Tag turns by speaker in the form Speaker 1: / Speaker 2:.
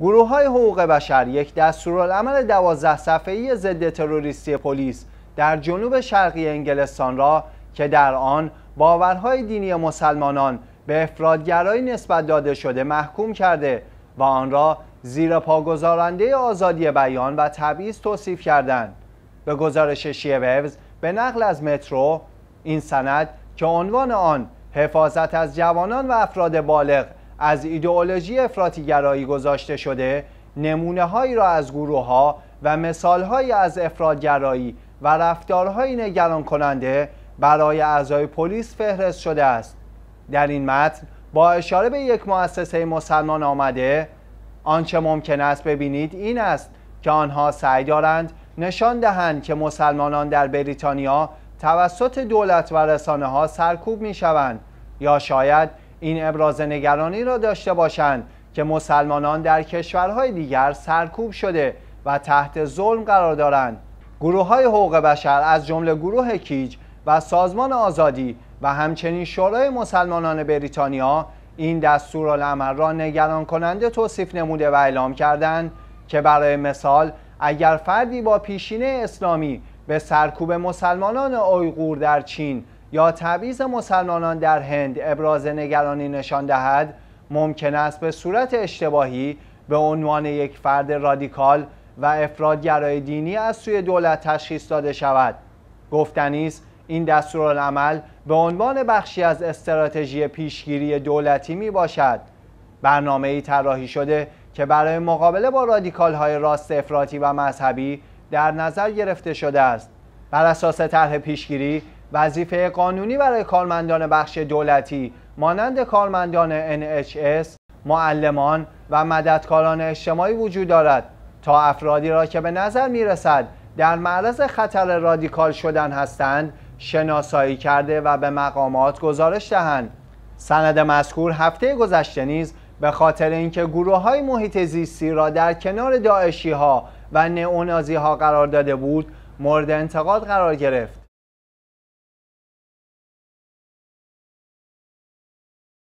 Speaker 1: گروه های حقوق بشر یک دستورالعمل دوازده صفحه‌ای ضد تروریستی پلیس در جنوب شرقی انگلستان را که در آن باورهای دینی مسلمانان به افرادگرایی نسبت داده شده محکوم کرده و آن را زیر پا گذارنده آزادی بیان و تبعیض توصیف کردند. به گزارش شیوز به نقل از مترو این سند که عنوان آن حفاظت از جوانان و افراد بالغ از ایدئولوژی گرایی گذاشته شده نمونه هایی را از گروه ها و مثال هایی از افرادگرایی و رفتارهایی نگران کننده برای اعضای پلیس فهرست شده است در این متن با اشاره به یک مؤسسه مسلمان آمده آنچه ممکن است ببینید این است که آنها سعی دارند نشان دهند که مسلمانان در بریتانیا توسط دولت و رسانه ها سرکوب می شوند یا شاید این ابراز نگرانی را داشته باشند که مسلمانان در کشورهای دیگر سرکوب شده و تحت ظلم قرار دارند گروه های حقوق بشر از جمله گروه کیج و سازمان آزادی و همچنین شورای مسلمانان بریتانیا این دستورالعمل را نگران کننده توصیف نموده و اعلام کردند که برای مثال اگر فردی با پیشینه اسلامی به سرکوب مسلمانان اویغور در چین یا تبعیض مسلمانان در هند ابراز نگرانی نشان دهد ممکن است به صورت اشتباهی به عنوان یک فرد رادیکال و افرادگرای دینی از سوی دولت تشخیص داده شود گفتنی است این دستورالعمل به عنوان بخشی از استراتژی پیشگیری دولتی می باشد برنامه ای طراحی شده که برای مقابله با رادیکال های راست افراطی و مذهبی در نظر گرفته شده است بر اساس طرح پیشگیری وظیفه قانونی برای کارمندان بخش دولتی مانند کارمندان NHS، معلمان و مددکاران اجتماعی وجود دارد تا افرادی را که به نظر می رسد در معرض خطر رادیکال شدن هستند شناسایی کرده و به مقامات گزارش دهند سند مذکور هفته گذشته نیز به خاطر اینکه گروه های محیط زیستی را در کنار داعشی ها و نئونازی ها قرار داده بود مورد انتقاد قرار گرفت